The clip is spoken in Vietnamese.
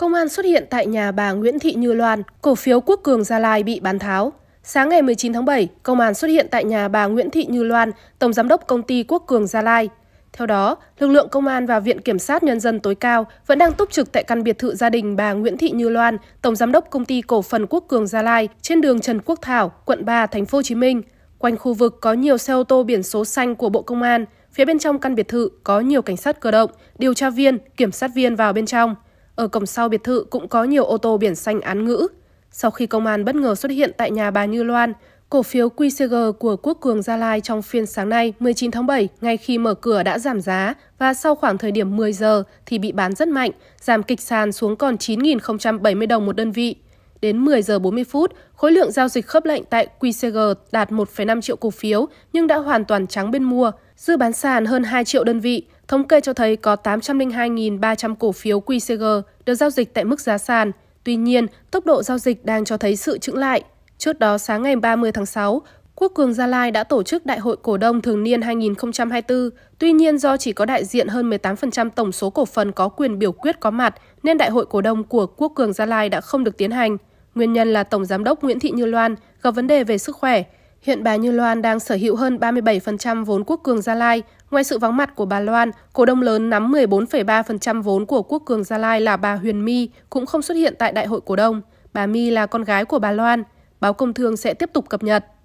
Công an xuất hiện tại nhà bà Nguyễn Thị Như Loan, cổ phiếu Quốc Cường Gia Lai bị bán tháo. Sáng ngày 19 tháng 7, công an xuất hiện tại nhà bà Nguyễn Thị Như Loan, tổng giám đốc công ty Quốc Cường Gia Lai. Theo đó, lực lượng công an và Viện Kiểm sát Nhân dân tối cao vẫn đang túc trực tại căn biệt thự gia đình bà Nguyễn Thị Như Loan, tổng giám đốc công ty cổ phần Quốc Cường Gia Lai trên đường Trần Quốc Thảo, quận 3, thành phố Hồ Chí Minh. Quanh khu vực có nhiều xe ô tô biển số xanh của Bộ Công an, phía bên trong căn biệt thự có nhiều cảnh sát cơ động, điều tra viên, kiểm sát viên vào bên trong – ở cổng sau biệt thự cũng có nhiều ô tô biển xanh án ngữ. Sau khi công an bất ngờ xuất hiện tại nhà bà Như Loan, cổ phiếu QCG của Quốc Cường Gia Lai trong phiên sáng nay 19 tháng 7 ngay khi mở cửa đã giảm giá và sau khoảng thời điểm 10 giờ thì bị bán rất mạnh, giảm kịch sàn xuống còn 9.070 đồng một đơn vị. Đến 10 giờ 40 phút, khối lượng giao dịch khớp lệnh tại QCG đạt 1,5 triệu cổ phiếu nhưng đã hoàn toàn trắng bên mua. Dư bán sàn hơn 2 triệu đơn vị, thống kê cho thấy có 802.300 cổ phiếu QCG được giao dịch tại mức giá sàn. Tuy nhiên, tốc độ giao dịch đang cho thấy sự chững lại. Trước đó sáng ngày 30 tháng 6, Quốc cường Gia Lai đã tổ chức Đại hội Cổ đông Thường niên 2024. Tuy nhiên do chỉ có đại diện hơn 18% tổng số cổ phần có quyền biểu quyết có mặt, nên Đại hội Cổ đông của Quốc cường Gia Lai đã không được tiến hành. Nguyên nhân là Tổng Giám đốc Nguyễn Thị Như Loan gặp vấn đề về sức khỏe. Hiện bà Như Loan đang sở hữu hơn 37% vốn Quốc Cường Gia Lai. Ngoài sự vắng mặt của bà Loan, cổ đông lớn nắm 14,3% vốn của Quốc Cường Gia Lai là bà Huyền My cũng không xuất hiện tại đại hội cổ đông. Bà My là con gái của bà Loan. Báo Công Thương sẽ tiếp tục cập nhật.